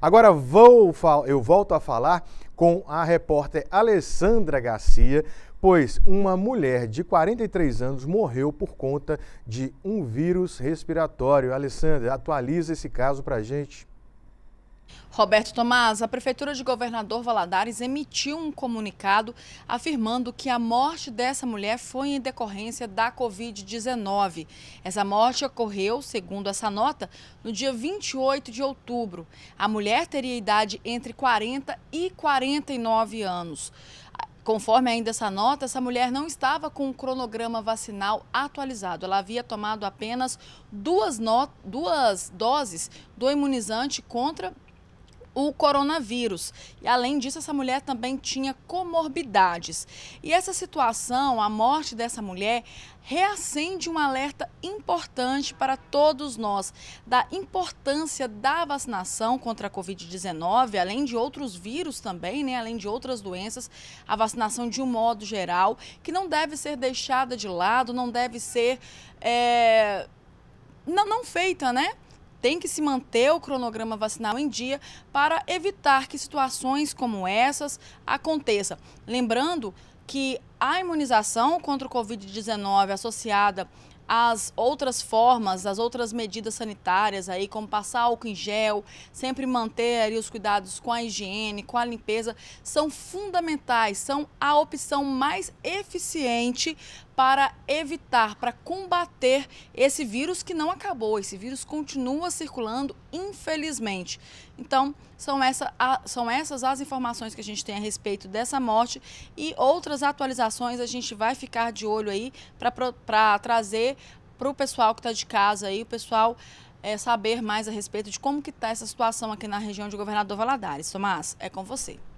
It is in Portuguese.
Agora vou, eu volto a falar com a repórter Alessandra Garcia, pois uma mulher de 43 anos morreu por conta de um vírus respiratório. Alessandra, atualiza esse caso para gente. Roberto Tomás, a Prefeitura de Governador Valadares emitiu um comunicado afirmando que a morte dessa mulher foi em decorrência da Covid-19. Essa morte ocorreu, segundo essa nota, no dia 28 de outubro. A mulher teria idade entre 40 e 49 anos. Conforme ainda essa nota, essa mulher não estava com o cronograma vacinal atualizado. Ela havia tomado apenas duas, duas doses do imunizante contra o coronavírus. E além disso, essa mulher também tinha comorbidades. E essa situação, a morte dessa mulher, reacende um alerta importante para todos nós da importância da vacinação contra a Covid-19, além de outros vírus também, né? além de outras doenças, a vacinação de um modo geral, que não deve ser deixada de lado, não deve ser. É... Não, não feita, né? tem que se manter o cronograma vacinal em dia para evitar que situações como essas aconteçam. Lembrando que a imunização contra o Covid-19 associada às outras formas, às outras medidas sanitárias aí, como passar álcool em gel, sempre manter os cuidados com a higiene, com a limpeza, são fundamentais, são a opção mais eficiente para evitar, para combater esse vírus que não acabou, esse vírus continua circulando, infelizmente. Então, são, essa, são essas as informações que a gente tem a respeito dessa morte e outras atualizações a gente vai ficar de olho aí para trazer para o pessoal que está de casa aí, o pessoal é, saber mais a respeito de como que está essa situação aqui na região de Governador Valadares. Tomás, é com você.